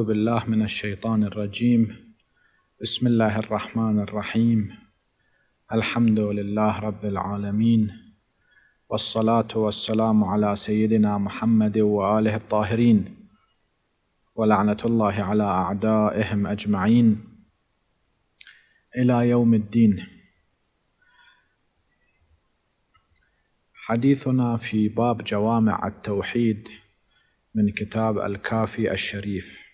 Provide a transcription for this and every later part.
اعوذ بالله من الشيطان الرجيم بسم الله الرحمن الرحيم الحمد لله رب العالمين والصلاه والسلام على سيدنا محمد واله الطاهرين ولعنه الله على اعدائهم اجمعين الى يوم الدين حديثنا في باب جوامع التوحيد من كتاب الكافي الشريف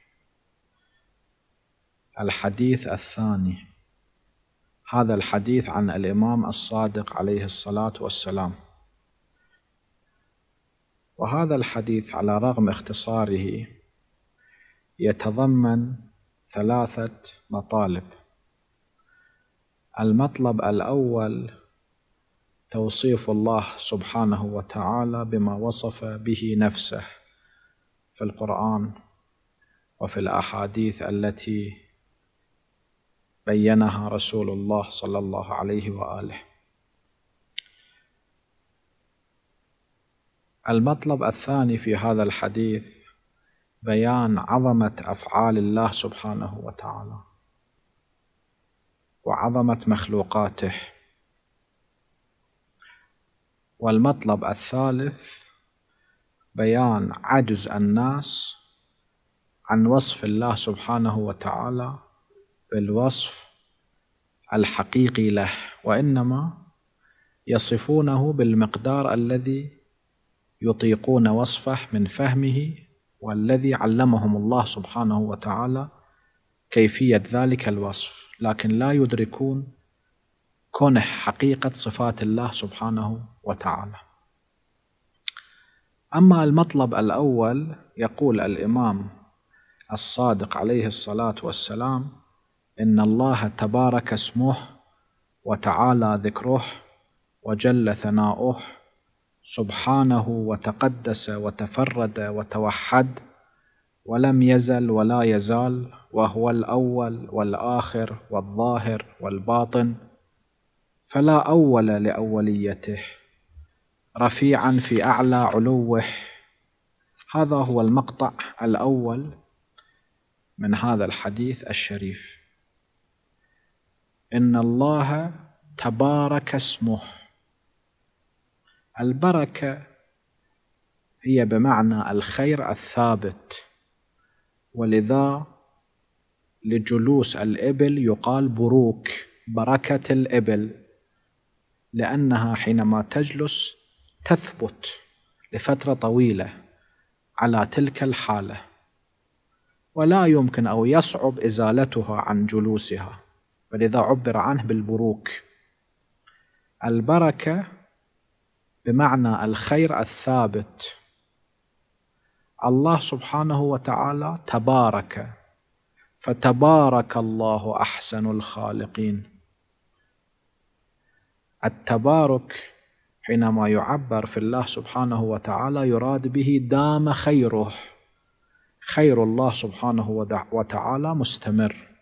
الحديث الثاني هذا الحديث عن الإمام الصادق عليه الصلاة والسلام وهذا الحديث على رغم اختصاره يتضمن ثلاثة مطالب المطلب الأول توصيف الله سبحانه وتعالى بما وصف به نفسه في القرآن وفي الأحاديث التي بينها رسول الله صلى الله عليه واله المطلب الثاني في هذا الحديث بيان عظمه افعال الله سبحانه وتعالى وعظمه مخلوقاته والمطلب الثالث بيان عجز الناس عن وصف الله سبحانه وتعالى بالوصف الحقيقي له وإنما يصفونه بالمقدار الذي يطيقون وصفه من فهمه والذي علمهم الله سبحانه وتعالى كيفية ذلك الوصف لكن لا يدركون كنح حقيقة صفات الله سبحانه وتعالى أما المطلب الأول يقول الإمام الصادق عليه الصلاة والسلام إن الله تبارك اسمه وتعالى ذكره وجل ثناؤه سبحانه وتقدس وتفرد وتوحد ولم يزل ولا يزال وهو الأول والآخر والظاهر والباطن فلا أول لأوليته رفيعا في أعلى علوه هذا هو المقطع الأول من هذا الحديث الشريف إن الله تبارك اسمه البركة هي بمعنى الخير الثابت ولذا لجلوس الإبل يقال بروك بركة الإبل لأنها حينما تجلس تثبت لفترة طويلة على تلك الحالة ولا يمكن أو يصعب إزالتها عن جلوسها فلذا عبر عنه بالبروك البركة بمعنى الخير الثابت الله سبحانه وتعالى تبارك فتبارك الله أحسن الخالقين التبارك حينما يعبر في الله سبحانه وتعالى يراد به دام خيره خير الله سبحانه وتعالى مستمر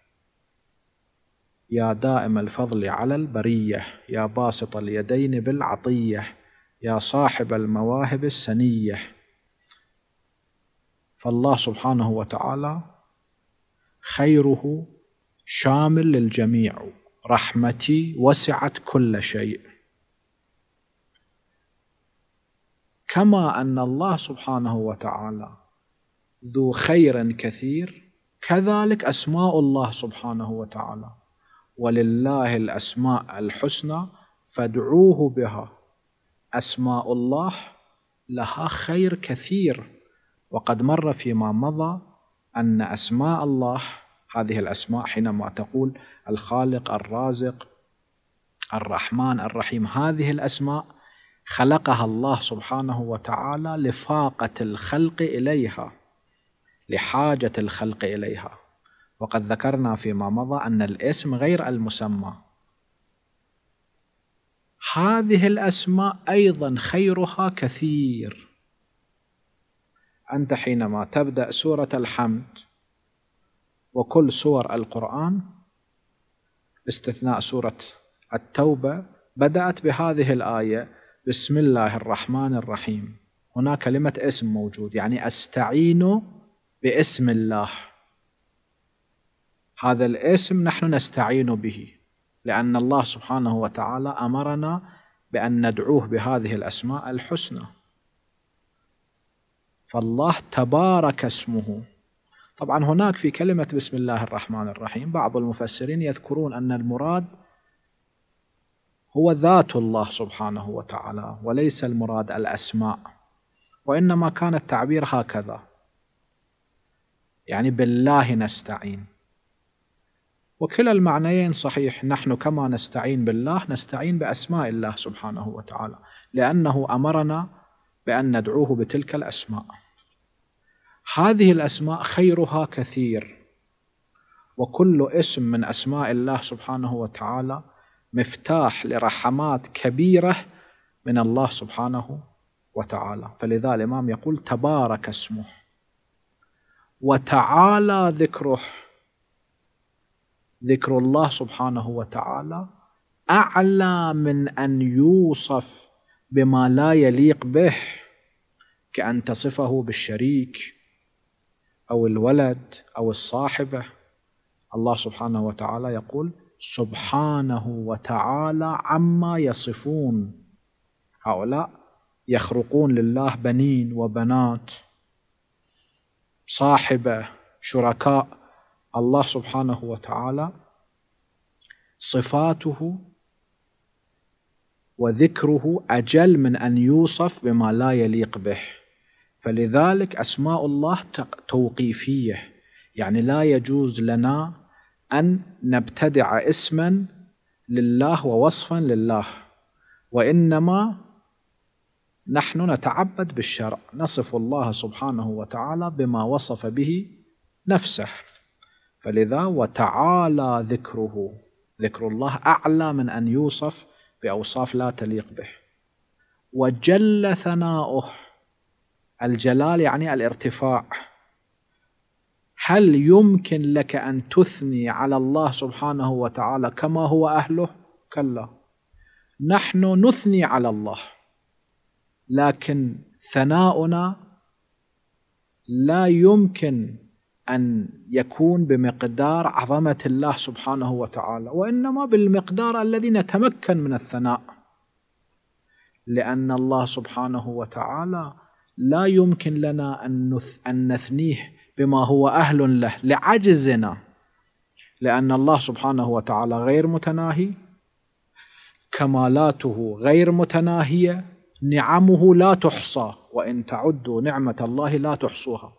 يا دائم الفضل على البرية يا باسط اليدين بالعطية يا صاحب المواهب السنية فالله سبحانه وتعالى خيره شامل للجميع رحمتي وسعت كل شيء كما ان الله سبحانه وتعالى ذو خير كثير كذلك اسماء الله سبحانه وتعالى ولله الاسماء الحسنى فادعوه بها اسماء الله لها خير كثير وقد مر فيما مضى ان اسماء الله هذه الاسماء حينما تقول الخالق الرازق الرحمن الرحيم هذه الاسماء خلقها الله سبحانه وتعالى لفاقه الخلق اليها لحاجه الخلق اليها وقد ذكرنا فيما مضى أن الاسم غير المسمى هذه الأسماء أيضا خيرها كثير أنت حينما تبدأ سورة الحمد وكل سور القرآن باستثناء سورة التوبة بدأت بهذه الآية بسم الله الرحمن الرحيم هناك كلمة اسم موجود يعني أستعين باسم الله هذا الاسم نحن نستعين به لأن الله سبحانه وتعالى أمرنا بأن ندعوه بهذه الأسماء الحسنى فالله تبارك اسمه طبعا هناك في كلمة بسم الله الرحمن الرحيم بعض المفسرين يذكرون أن المراد هو ذات الله سبحانه وتعالى وليس المراد الأسماء وإنما كان التعبير هكذا يعني بالله نستعين وكلا المعنيين صحيح نحن كما نستعين بالله نستعين بأسماء الله سبحانه وتعالى لأنه أمرنا بأن ندعوه بتلك الأسماء هذه الأسماء خيرها كثير وكل اسم من أسماء الله سبحانه وتعالى مفتاح لرحمات كبيرة من الله سبحانه وتعالى فلذا الإمام يقول تبارك اسمه وتعالى ذكره ذكر الله سبحانه وتعالى اعلى من ان يوصف بما لا يليق به كان تصفه بالشريك او الولد او الصاحبه الله سبحانه وتعالى يقول سبحانه وتعالى عما يصفون هؤلاء يخرقون لله بنين وبنات صاحبه شركاء الله سبحانه وتعالى صفاته وذكره أجل من أن يوصف بما لا يليق به فلذلك أسماء الله توقيفية يعني لا يجوز لنا أن نبتدع اسما لله ووصفا لله وإنما نحن نتعبد بالشرع نصف الله سبحانه وتعالى بما وصف به نفسه فلذا وتعالى ذكره ذكر الله أعلى من أن يوصف بأوصاف لا تليق به وجل ثناؤه الجلال يعني الارتفاع هل يمكن لك أن تثني على الله سبحانه وتعالى كما هو أهله؟ كلا نحن نثني على الله لكن ثناؤنا لا يمكن أن يكون بمقدار عظمة الله سبحانه وتعالى وإنما بالمقدار الذي نتمكن من الثناء لأن الله سبحانه وتعالى لا يمكن لنا أن نثنيه بما هو أهل له لعجزنا لأن الله سبحانه وتعالى غير متناهي كمالاته غير متناهية نعمه لا تحصى وإن تعدوا نعمة الله لا تحصوها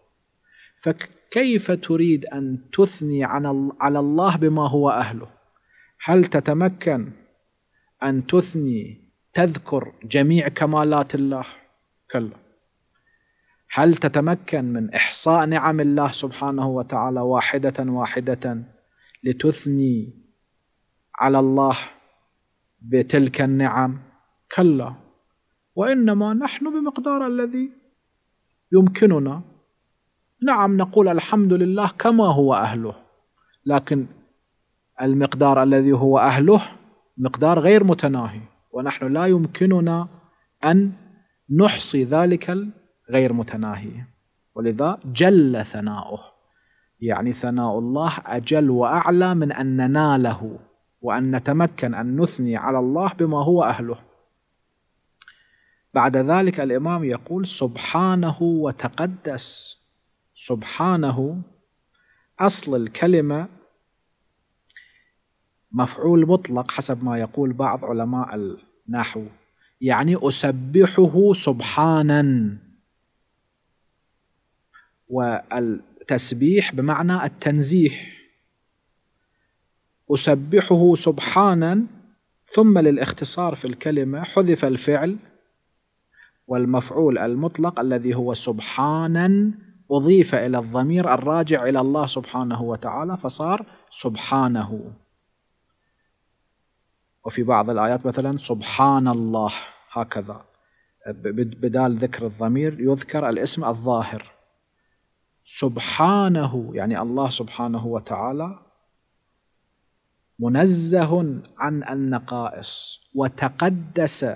كيف تريد أن تثني على الله بما هو أهله هل تتمكن أن تثني تذكر جميع كمالات الله كلا هل تتمكن من إحصاء نعم الله سبحانه وتعالى واحدة واحدة لتثني على الله بتلك النعم كلا وإنما نحن بمقدار الذي يمكننا نعم نقول الحمد لله كما هو أهله لكن المقدار الذي هو أهله مقدار غير متناهي ونحن لا يمكننا أن نحصي ذلك الغير متناهي ولذا جل ثناؤه يعني ثناء الله أجل وأعلى من أن نناله وأن نتمكن أن نثني على الله بما هو أهله بعد ذلك الإمام يقول سبحانه وتقدس سبحانه أصل الكلمة مفعول مطلق حسب ما يقول بعض علماء النحو يعني أسبحه سبحانا والتسبيح بمعنى التنزيه أسبحه سبحانا ثم للاختصار في الكلمة حذف الفعل والمفعول المطلق الذي هو سبحانا أضيف إلى الضمير الراجع إلى الله سبحانه وتعالى فصار سبحانه وفي بعض الآيات مثلا سبحان الله هكذا بدال ذكر الضمير يذكر الاسم الظاهر سبحانه يعني الله سبحانه وتعالى منزه عن النقائص وتقدس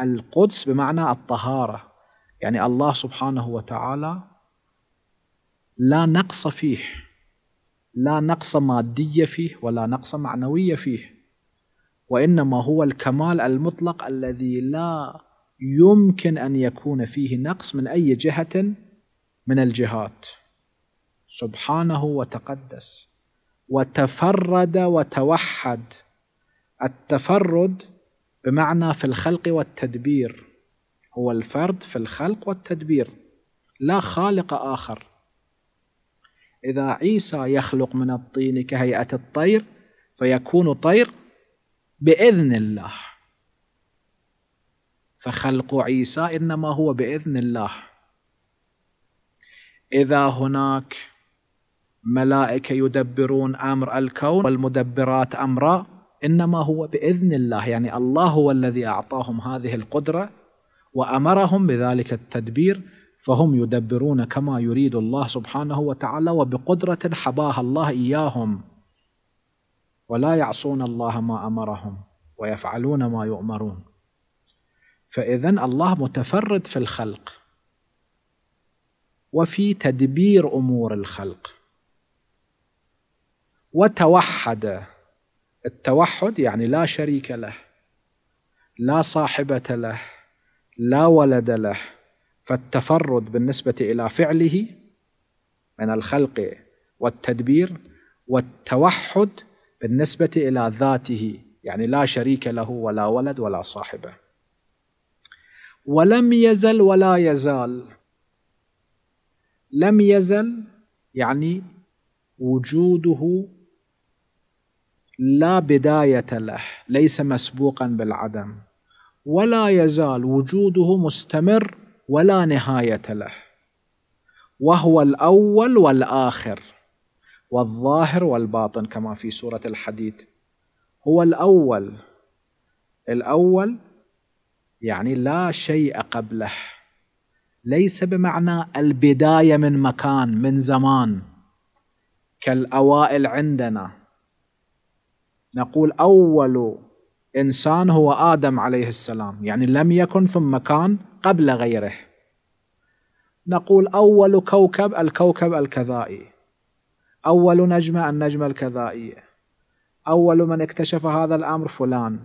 القدس بمعنى الطهاره يعني الله سبحانه وتعالى لا نقص فيه لا نقص مادية فيه ولا نقص معنوية فيه وإنما هو الكمال المطلق الذي لا يمكن أن يكون فيه نقص من أي جهة من الجهات سبحانه وتقدس وتفرد وتوحد التفرد بمعنى في الخلق والتدبير هو الفرد في الخلق والتدبير لا خالق آخر إذا عيسى يخلق من الطين كهيئة الطير فيكون طير بإذن الله فخلق عيسى إنما هو بإذن الله إذا هناك ملائكة يدبرون أمر الكون والمدبرات أمرا إنما هو بإذن الله يعني الله هو الذي أعطاهم هذه القدرة وأمرهم بذلك التدبير فهم يدبرون كما يريد الله سبحانه وتعالى وبقدرة حباها الله إياهم ولا يعصون الله ما أمرهم ويفعلون ما يؤمرون فإذا الله متفرد في الخلق وفي تدبير أمور الخلق وتوحد التوحد يعني لا شريك له لا صاحبة له لا ولد له فالتفرد بالنسبة إلى فعله من الخلق والتدبير والتوحد بالنسبة إلى ذاته يعني لا شريك له ولا ولد ولا صاحبة ولم يزل ولا يزال لم يزل يعني وجوده لا بداية له ليس مسبوقا بالعدم ولا يزال وجوده مستمر ولا نهايه له وهو الاول والاخر والظاهر والباطن كما في سوره الحديد هو الاول الاول يعني لا شيء قبله ليس بمعنى البدايه من مكان من زمان كالاوائل عندنا نقول اول انسان هو ادم عليه السلام يعني لم يكن ثم كان قبل غيره نقول أول كوكب الكوكب الكذائي أول نجمة النجمة الكذائية أول من اكتشف هذا الأمر فلان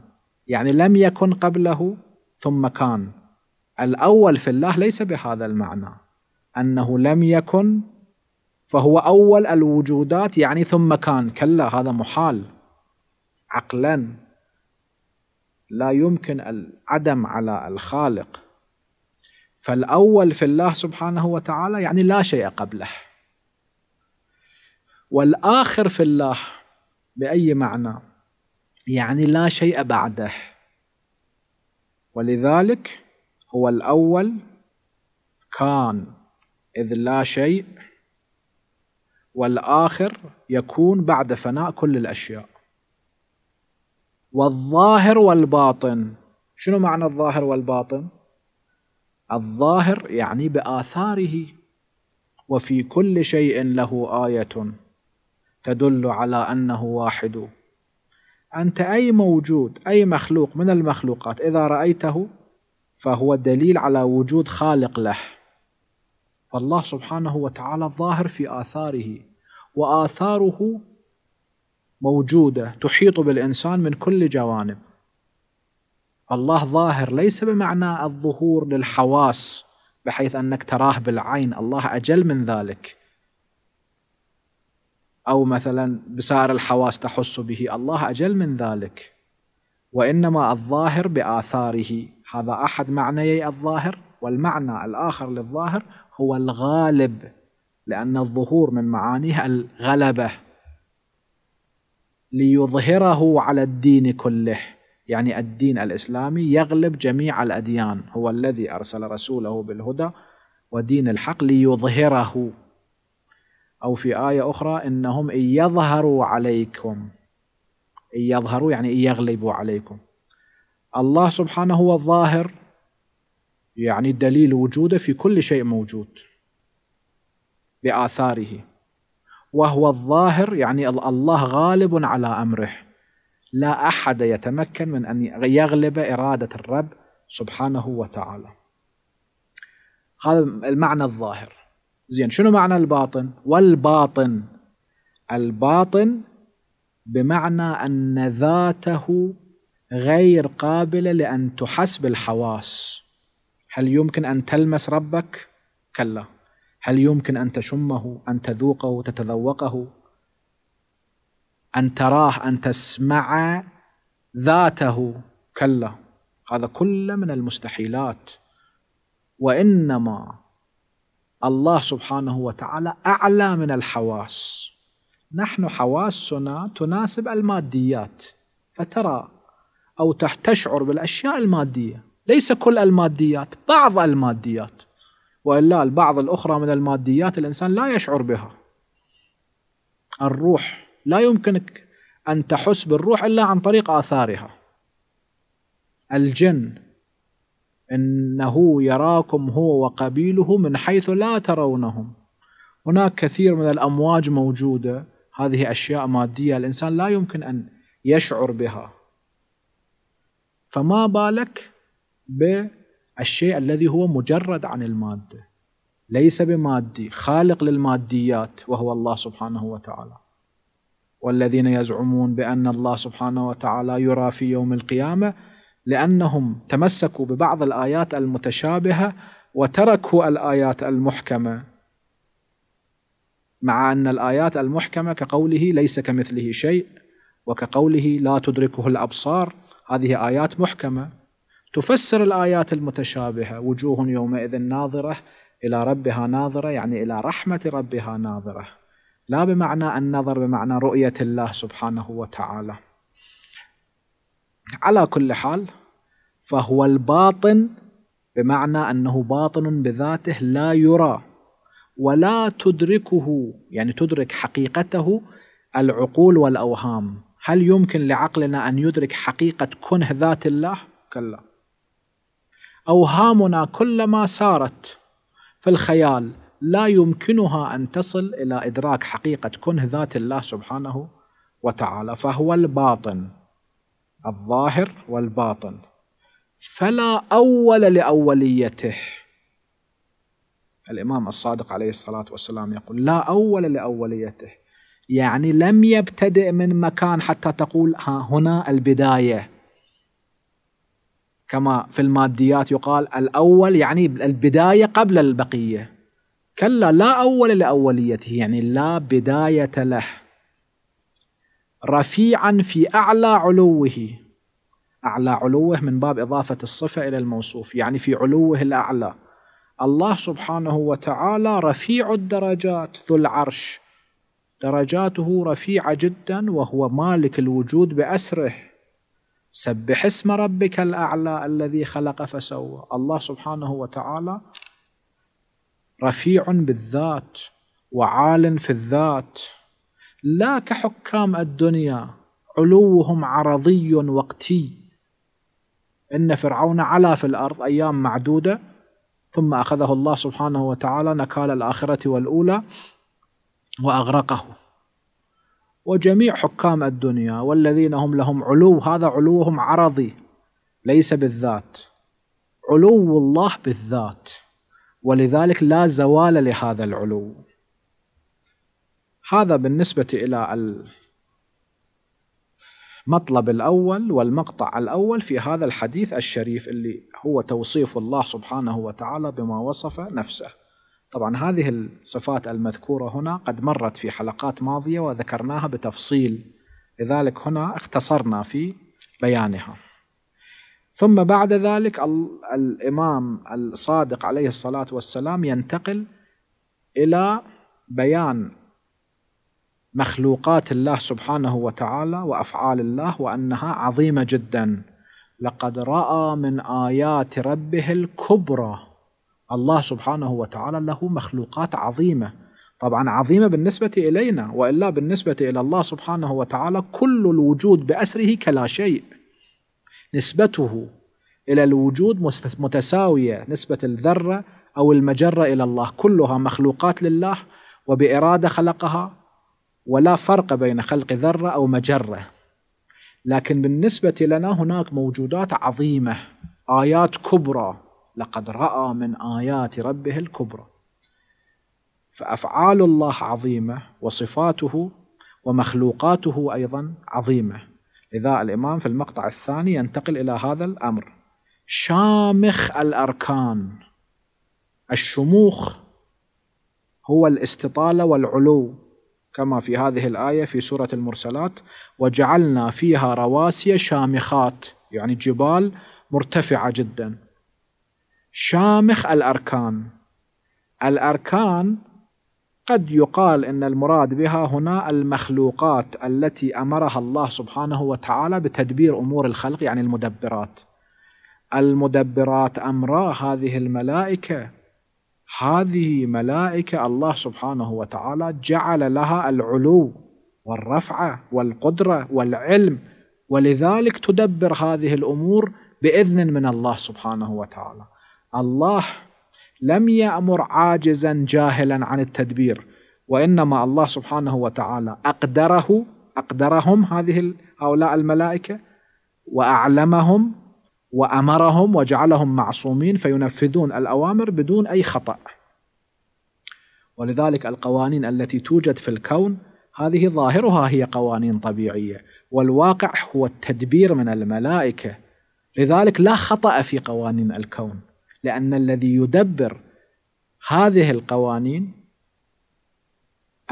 يعني لم يكن قبله ثم كان الأول في الله ليس بهذا المعنى أنه لم يكن فهو أول الوجودات يعني ثم كان كلا هذا محال عقلا لا يمكن العدم على الخالق فالأول في الله سبحانه وتعالى يعني لا شيء قبله والآخر في الله بأي معنى يعني لا شيء بعده ولذلك هو الأول كان إذ لا شيء والآخر يكون بعد فناء كل الأشياء والظاهر والباطن شنو معنى الظاهر والباطن الظاهر يعني باثاره وفي كل شيء له ايه تدل على انه واحد انت اي موجود اي مخلوق من المخلوقات اذا رايته فهو دليل على وجود خالق له فالله سبحانه وتعالى ظاهر في آثاره وآثاره موجودة تحيط بالإنسان من كل جوانب الله ظاهر ليس بمعنى الظهور للحواس بحيث انك تراه بالعين الله اجل من ذلك او مثلا بسائر الحواس تحس به الله اجل من ذلك وانما الظاهر باثاره هذا احد معنيي الظاهر والمعنى الاخر للظاهر هو الغالب لان الظهور من معانيه الغلبه ليظهره على الدين كله يعني الدين الإسلامي يغلب جميع الأديان هو الذي أرسل رسوله بالهدى ودين الحق ليظهره أو في آية أخرى إنهم إن يظهروا عليكم إن يظهروا يعني إن يغلبوا عليكم الله سبحانه هو الظاهر يعني دليل وجوده في كل شيء موجود بآثاره وهو الظاهر يعني الله غالب على أمره لا أحد يتمكن من أن يغلب إرادة الرب سبحانه وتعالى هذا المعنى الظاهر زين شنو معنى الباطن والباطن الباطن بمعنى أن ذاته غير قابلة لأن تحس بالحواس هل يمكن أن تلمس ربك؟ كلا هل يمكن أن تشمه أن تذوقه تتذوقه أن تراه أن تسمع ذاته كلا هذا كل من المستحيلات وإنما الله سبحانه وتعالى أعلى من الحواس نحن حواسنا تناسب الماديات فترى أو تشعر بالأشياء المادية ليس كل الماديات بعض الماديات والا البعض الاخرى من الماديات الانسان لا يشعر بها الروح لا يمكنك أن تحس بالروح إلا عن طريق آثارها الجن إنه يراكم هو وقبيله من حيث لا ترونهم هناك كثير من الأمواج موجودة هذه أشياء مادية الإنسان لا يمكن أن يشعر بها فما بالك بالشيء الذي هو مجرد عن المادة ليس بمادي خالق للماديات وهو الله سبحانه وتعالى والذين يزعمون بان الله سبحانه وتعالى يرى في يوم القيامه لانهم تمسكوا ببعض الايات المتشابهه وتركوا الايات المحكمه مع ان الايات المحكمه كقوله ليس كمثله شيء وكقوله لا تدركه الابصار هذه ايات محكمه تفسر الايات المتشابهه وجوه يومئذ ناظره الى ربها ناظره يعني الى رحمه ربها ناظره لا بمعنى النظر بمعنى رؤية الله سبحانه وتعالى على كل حال فهو الباطن بمعنى أنه باطن بذاته لا يرى ولا تدركه يعني تدرك حقيقته العقول والأوهام هل يمكن لعقلنا أن يدرك حقيقة كنه ذات الله؟ كلا أوهامنا كلما سارت في الخيال لا يمكنها ان تصل الى ادراك حقيقه كنه ذات الله سبحانه وتعالى فهو الباطن الظاهر والباطن فلا اول لاوليته الامام الصادق عليه الصلاه والسلام يقول لا اول لاوليته يعني لم يبتدئ من مكان حتى تقول ها هنا البدايه كما في الماديات يقال الاول يعني البدايه قبل البقيه كلا لا أول لأوليته يعني لا بداية له رفيعا في أعلى علوه أعلى علوه من باب إضافة الصفة إلى الموصوف يعني في علوه الأعلى الله سبحانه وتعالى رفيع الدرجات ذو العرش درجاته رفيعة جدا وهو مالك الوجود بأسره سبح اسم ربك الأعلى الذي خلق فسوى الله سبحانه وتعالى رفيع بالذات وعال في الذات لا كحكام الدنيا علوهم عرضي وقتي إن فرعون علا في الأرض أيام معدودة ثم أخذه الله سبحانه وتعالى نكال الآخرة والأولى وأغرقه وجميع حكام الدنيا والذين هم لهم علو هذا علوهم عرضي ليس بالذات علو الله بالذات ولذلك لا زوال لهذا العلو هذا بالنسبة إلى المطلب الأول والمقطع الأول في هذا الحديث الشريف اللي هو توصيف الله سبحانه وتعالى بما وصف نفسه طبعا هذه الصفات المذكورة هنا قد مرت في حلقات ماضية وذكرناها بتفصيل لذلك هنا اختصرنا في بيانها ثم بعد ذلك الامام الصادق عليه الصلاه والسلام ينتقل الى بيان مخلوقات الله سبحانه وتعالى وافعال الله وانها عظيمه جدا لقد راى من ايات ربه الكبرى الله سبحانه وتعالى له مخلوقات عظيمه طبعا عظيمه بالنسبه الينا والا بالنسبه الى الله سبحانه وتعالى كل الوجود باسره كلا شيء نسبته إلى الوجود متساوية نسبة الذرة أو المجرة إلى الله كلها مخلوقات لله وبإرادة خلقها ولا فرق بين خلق ذرة أو مجرة لكن بالنسبة لنا هناك موجودات عظيمة آيات كبرى لقد رأى من آيات ربه الكبرى فأفعال الله عظيمة وصفاته ومخلوقاته أيضا عظيمة إذا الإمام في المقطع الثاني ينتقل إلى هذا الأمر شامخ الأركان الشموخ هو الاستطالة والعلو كما في هذه الآية في سورة المرسلات وجعلنا فيها رواسي شامخات يعني جبال مرتفعة جدا شامخ الأركان الأركان قد يقال ان المراد بها هنا المخلوقات التي امرها الله سبحانه وتعالى بتدبير امور الخلق يعني المدبرات المدبرات امرا هذه الملائكه هذه ملائكه الله سبحانه وتعالى جعل لها العلو والرفعه والقدره والعلم ولذلك تدبر هذه الامور باذن من الله سبحانه وتعالى الله لم يأمر عاجزا جاهلا عن التدبير وإنما الله سبحانه وتعالى أقدره أقدرهم هذه هؤلاء الملائكة وأعلمهم وأمرهم وجعلهم معصومين فينفذون الأوامر بدون أي خطأ ولذلك القوانين التي توجد في الكون هذه ظاهرها هي قوانين طبيعية والواقع هو التدبير من الملائكة لذلك لا خطأ في قوانين الكون لأن الذي يدبر هذه القوانين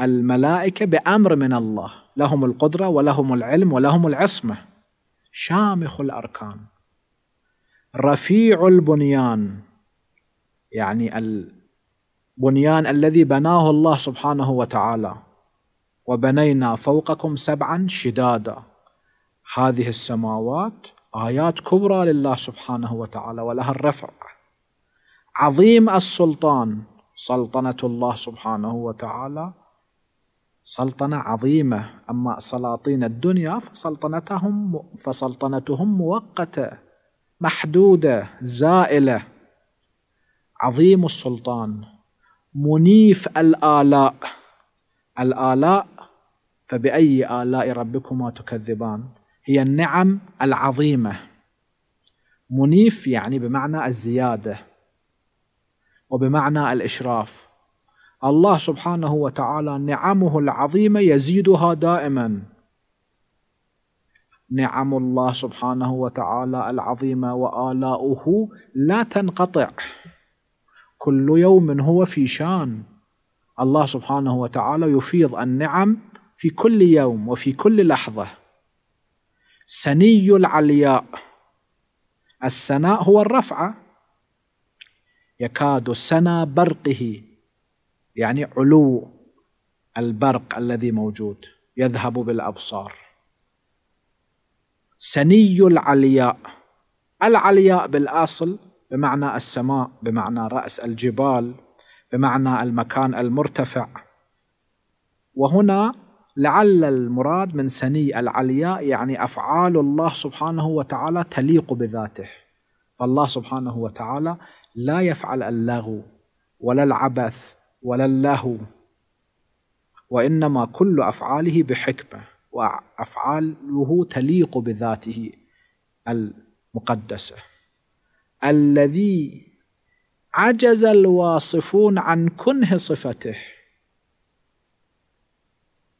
الملائكة بأمر من الله لهم القدرة ولهم العلم ولهم العصمة شامخ الأركان رفيع البنيان يعني البنيان الذي بناه الله سبحانه وتعالى وبنينا فوقكم سبعا شدادا هذه السماوات آيات كبرى لله سبحانه وتعالى ولها الرفع عظيم السلطان سلطنة الله سبحانه وتعالى سلطنة عظيمة أما سلاطين الدنيا فسلطنتهم فسلطنتهم مؤقتة محدودة زائلة عظيم السلطان منيف الآلاء الآلاء فبأي آلاء ربكما تكذبان هي النعم العظيمة منيف يعني بمعنى الزيادة وبمعنى الإشراف الله سبحانه وتعالى نعمه العظيمة يزيدها دائما نعم الله سبحانه وتعالى العظيمة وآلاؤه لا تنقطع كل يوم هو في شان الله سبحانه وتعالى يفيض النعم في كل يوم وفي كل لحظة سني العلياء السناء هو الرفعه يكاد سنا برقه يعني علو البرق الذي موجود يذهب بالابصار سني العلياء العلياء بالاصل بمعنى السماء بمعنى راس الجبال بمعنى المكان المرتفع وهنا لعل المراد من سني العلياء يعني افعال الله سبحانه وتعالى تليق بذاته فالله سبحانه وتعالى لا يفعل اللغو ولا العبث ولا اللهو وإنما كل أفعاله بحكمة وأفعاله تليق بذاته المقدسة الذي عجز الواصفون عن كنه صفته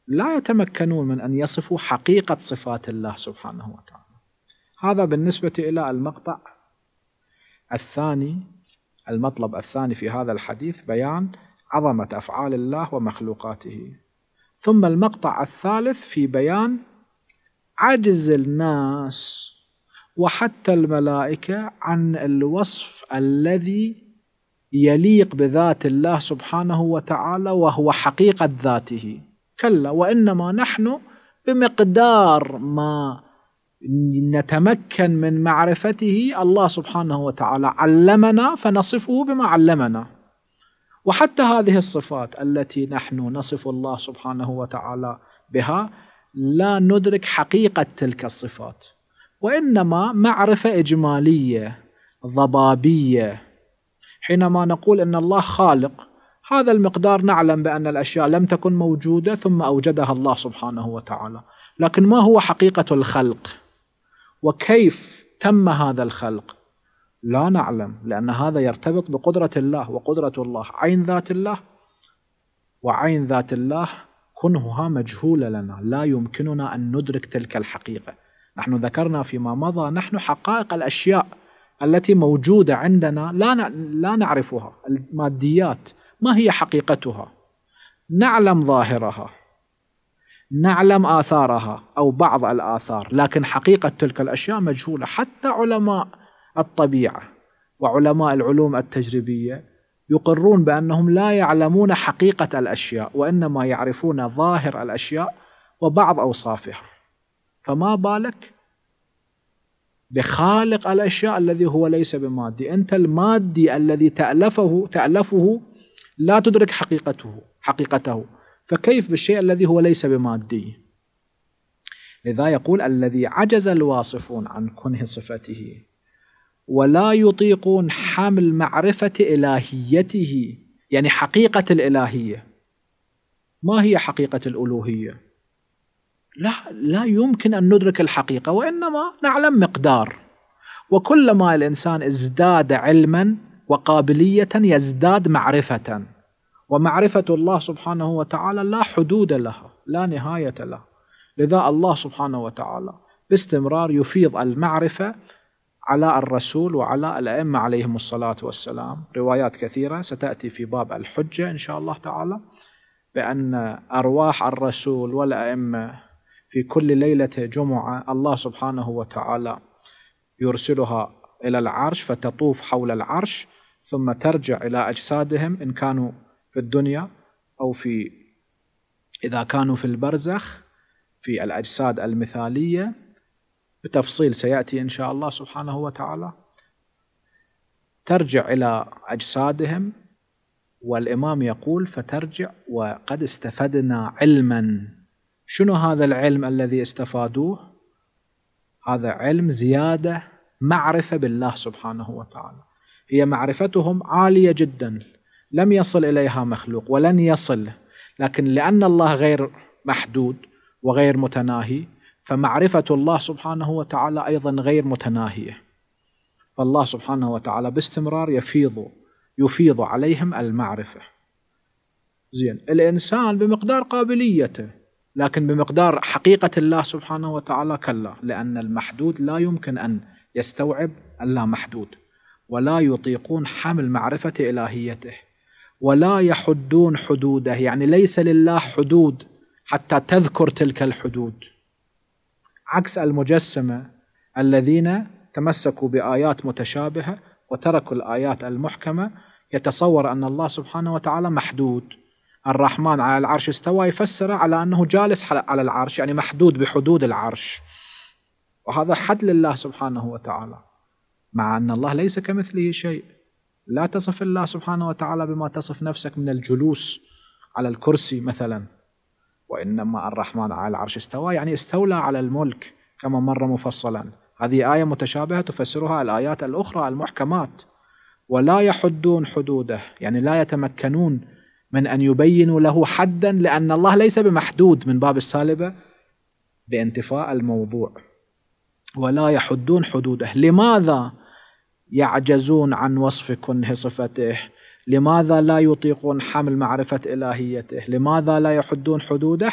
لا يتمكنون من أن يصفوا حقيقة صفات الله سبحانه وتعالى هذا بالنسبة إلى المقطع الثاني المطلب الثاني في هذا الحديث بيان عظمة أفعال الله ومخلوقاته ثم المقطع الثالث في بيان عجز الناس وحتى الملائكة عن الوصف الذي يليق بذات الله سبحانه وتعالى وهو حقيقة ذاته كلا وإنما نحن بمقدار ما نتمكن من معرفته الله سبحانه وتعالى علمنا فنصفه بما علمنا وحتى هذه الصفات التي نحن نصف الله سبحانه وتعالى بها لا ندرك حقيقه تلك الصفات وانما معرفه اجماليه ضبابيه حينما نقول ان الله خالق هذا المقدار نعلم بان الاشياء لم تكن موجوده ثم اوجدها الله سبحانه وتعالى لكن ما هو حقيقه الخلق وكيف تم هذا الخلق لا نعلم لأن هذا يرتبط بقدرة الله وقدرة الله عين ذات الله وعين ذات الله كنهها مجهولة لنا لا يمكننا أن ندرك تلك الحقيقة نحن ذكرنا فيما مضى نحن حقائق الأشياء التي موجودة عندنا لا لا نعرفها الماديات ما هي حقيقتها نعلم ظاهرها نعلم آثارها أو بعض الآثار لكن حقيقة تلك الأشياء مجهولة حتى علماء الطبيعة وعلماء العلوم التجريبية يقرون بأنهم لا يعلمون حقيقة الأشياء وإنما يعرفون ظاهر الأشياء وبعض أوصافها فما بالك بخالق الأشياء الذي هو ليس بمادي أنت المادي الذي تألفه تألفه لا تدرك حقيقته حقيقته فكيف بالشيء الذي هو ليس بمادي لذا يقول الذي عجز الواصفون عن كنه صفته ولا يطيقون حمل معرفة إلهيته يعني حقيقة الإلهية ما هي حقيقة الألوهية لا لا يمكن أن ندرك الحقيقة وإنما نعلم مقدار وكلما الإنسان ازداد علما وقابلية يزداد معرفة ومعرفة الله سبحانه وتعالى لا حدود لها لا نهاية لها لذا الله سبحانه وتعالى باستمرار يفيض المعرفة على الرسول وعلى الأئمة عليهم الصلاة والسلام روايات كثيرة ستأتي في باب الحجة إن شاء الله تعالى بأن أرواح الرسول والأئمة في كل ليلة جمعة الله سبحانه وتعالى يرسلها إلى العرش فتطوف حول العرش ثم ترجع إلى أجسادهم إن كانوا في الدنيا أو في إذا كانوا في البرزخ في الأجساد المثالية بتفصيل سيأتي إن شاء الله سبحانه وتعالى ترجع إلى أجسادهم والإمام يقول فترجع وقد استفدنا علما شنو هذا العلم الذي استفادوه هذا علم زيادة معرفة بالله سبحانه وتعالى هي معرفتهم عالية جداً لم يصل اليها مخلوق ولن يصل لكن لان الله غير محدود وغير متناهي فمعرفه الله سبحانه وتعالى ايضا غير متناهيه فالله سبحانه وتعالى باستمرار يفيض يفيض عليهم المعرفه زين الانسان بمقدار قابليته لكن بمقدار حقيقه الله سبحانه وتعالى كلا لان المحدود لا يمكن ان يستوعب اللا محدود ولا يطيقون حمل معرفه الهيته ولا يحدون حدوده يعني ليس لله حدود حتى تذكر تلك الحدود عكس المجسمه الذين تمسكوا بايات متشابهه وتركوا الايات المحكمه يتصور ان الله سبحانه وتعالى محدود الرحمن على العرش استوى يفسر على انه جالس على العرش يعني محدود بحدود العرش وهذا حد لله سبحانه وتعالى مع ان الله ليس كمثله شيء لا تصف الله سبحانه وتعالى بما تصف نفسك من الجلوس على الكرسي مثلا وإنما الرحمن على العرش استوى يعني استولى على الملك كما مر مفصلا هذه آية متشابهة تفسرها الآيات الأخرى المحكمات ولا يحدون حدوده يعني لا يتمكنون من أن يبينوا له حدا لأن الله ليس بمحدود من باب السالبة بانتفاء الموضوع ولا يحدون حدوده لماذا؟ يعجزون عن وصف كنه صفته لماذا لا يطيقون حمل معرفة إلهيته لماذا لا يحدون حدوده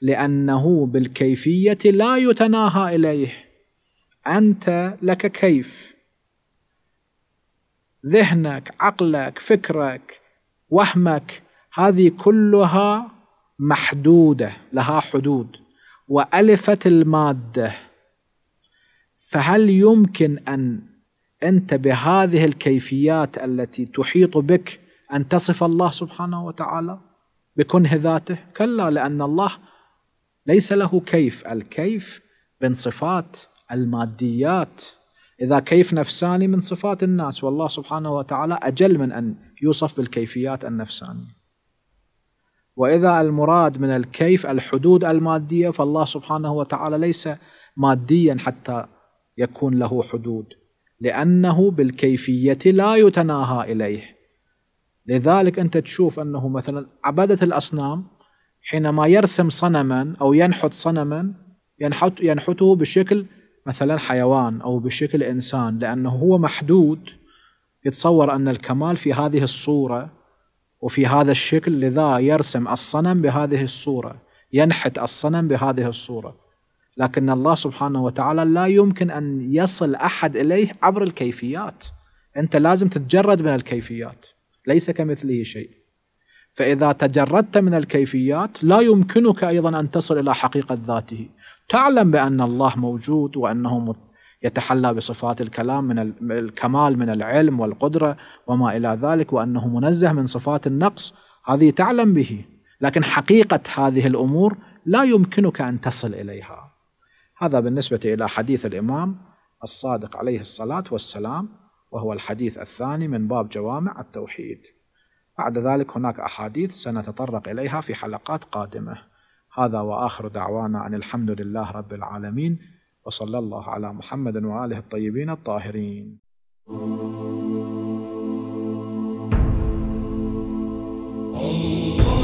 لأنه بالكيفية لا يتناهى إليه أنت لك كيف ذهنك عقلك فكرك وهمك هذه كلها محدودة لها حدود وألفت المادة فهل يمكن أن أنت بهذه الكيفيات التي تحيط بك أن تصف الله سبحانه وتعالى بكنه ذاته كلا لأن الله ليس له كيف الكيف من صفات الماديات إذا كيف نفساني من صفات الناس والله سبحانه وتعالى أجل من أن يوصف بالكيفيات النفسانية وإذا المراد من الكيف الحدود المادية فالله سبحانه وتعالى ليس ماديا حتى يكون له حدود لأنه بالكيفية لا يتناهى إليه لذلك أنت تشوف أنه مثلا عبادة الأصنام حينما يرسم صنما أو ينحت صنما ينحت ينحته بشكل مثلا حيوان أو بشكل إنسان لأنه هو محدود يتصور أن الكمال في هذه الصورة وفي هذا الشكل لذا يرسم الصنم بهذه الصورة ينحت الصنم بهذه الصورة لكن الله سبحانه وتعالى لا يمكن أن يصل أحد إليه عبر الكيفيات أنت لازم تتجرد من الكيفيات ليس كمثله شيء فإذا تجردت من الكيفيات لا يمكنك أيضا أن تصل إلى حقيقة ذاته تعلم بأن الله موجود وأنه يتحلى بصفات الكلام من الكمال من العلم والقدرة وما إلى ذلك وأنه منزه من صفات النقص هذه تعلم به لكن حقيقة هذه الأمور لا يمكنك أن تصل إليها هذا بالنسبة إلى حديث الإمام الصادق عليه الصلاة والسلام وهو الحديث الثاني من باب جوامع التوحيد بعد ذلك هناك أحاديث سنتطرق إليها في حلقات قادمة هذا وآخر دعوانا أن الحمد لله رب العالمين وصلى الله على محمد وآله الطيبين الطاهرين Allah